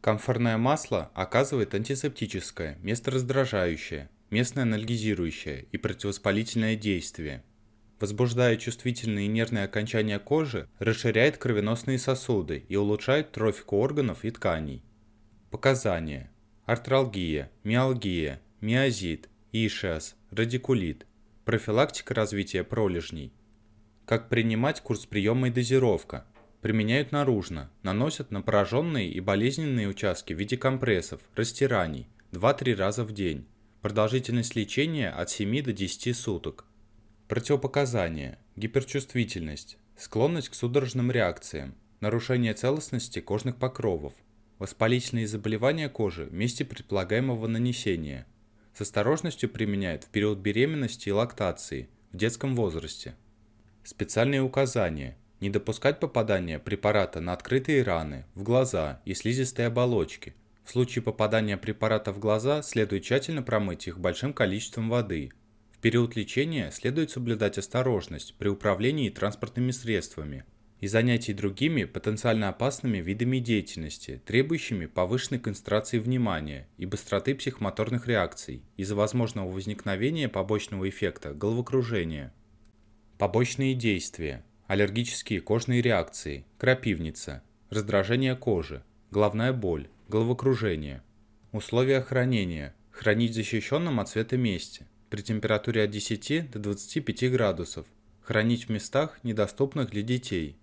Камфорное масло оказывает антисептическое, местораздражающее, местное анальгизирующее и противовоспалительное действие. Возбуждая чувствительные нервные окончания кожи, расширяет кровеносные сосуды и улучшает трофику органов и тканей. Показания. Артралгия, миалгия, миозит, ишиас, радикулит. Профилактика развития пролежней. Как принимать курс приема и дозировка – Применяют наружно, наносят на пораженные и болезненные участки в виде компрессов, растираний 2-3 раза в день. Продолжительность лечения от 7 до 10 суток. Противопоказания. Гиперчувствительность, склонность к судорожным реакциям, нарушение целостности кожных покровов, воспалительные заболевания кожи в месте предполагаемого нанесения. С осторожностью применяют в период беременности и лактации в детском возрасте. Специальные указания. Не допускать попадания препарата на открытые раны, в глаза и слизистые оболочки. В случае попадания препарата в глаза следует тщательно промыть их большим количеством воды. В период лечения следует соблюдать осторожность при управлении транспортными средствами и занятий другими потенциально опасными видами деятельности, требующими повышенной концентрации внимания и быстроты психомоторных реакций из-за возможного возникновения побочного эффекта головокружения. Побочные действия – аллергические кожные реакции, крапивница, раздражение кожи, головная боль, головокружение. Условия хранения. Хранить в защищенном от света месте при температуре от 10 до 25 градусов. Хранить в местах, недоступных для детей.